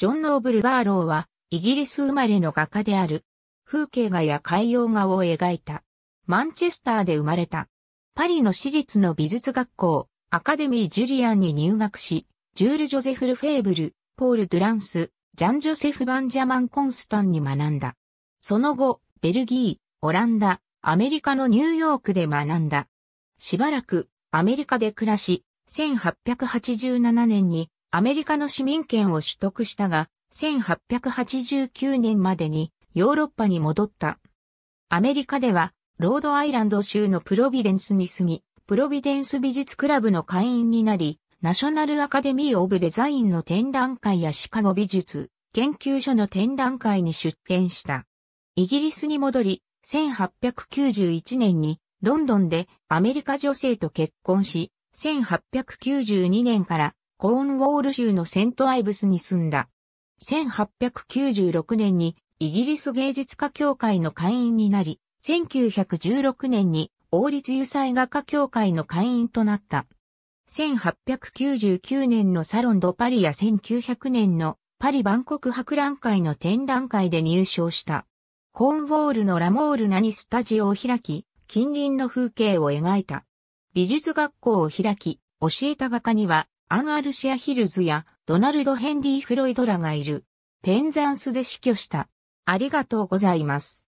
ジョン・ノーブル・バーローは、イギリス生まれの画家である。風景画や海洋画を描いた。マンチェスターで生まれた。パリの私立の美術学校、アカデミー・ジュリアンに入学し、ジュール・ジョゼフ・ル・フェーブル、ポール・ドゥランス、ジャン・ジョセフ・バンジャマン・コンスタンに学んだ。その後、ベルギー、オランダ、アメリカのニューヨークで学んだ。しばらく、アメリカで暮らし、1887年にアメリカの市民権を取得したが、1889年までにヨーロッパに戻った。アメリカでは、ロードアイランド州のプロビデンスに住み、プロビデンス美術クラブの会員になり、ナショナルアカデミー・オブ・デザインの展覧会やシカゴ美術研究所の展覧会に出展した。イギリスに戻り、1891年にロンドンでアメリカ女性と結婚し、1892年からコーンウォール州のセントアイブスに住んだ。1896年にイギリス芸術家協会の会員になり、1916年に王立油彩画家協会の会員となった。1899年のサロンドパリや1900年のパリ万国博覧会の展覧会で入賞した。コーンウォールのラモールナにスタジオを開き、近隣の風景を描いた。美術学校を開き、教えた画家にはアン・アルシア・ヒルズやドナルド・ヘンリー・フロイドらがいる。ペンザンスで死去した。ありがとうございます。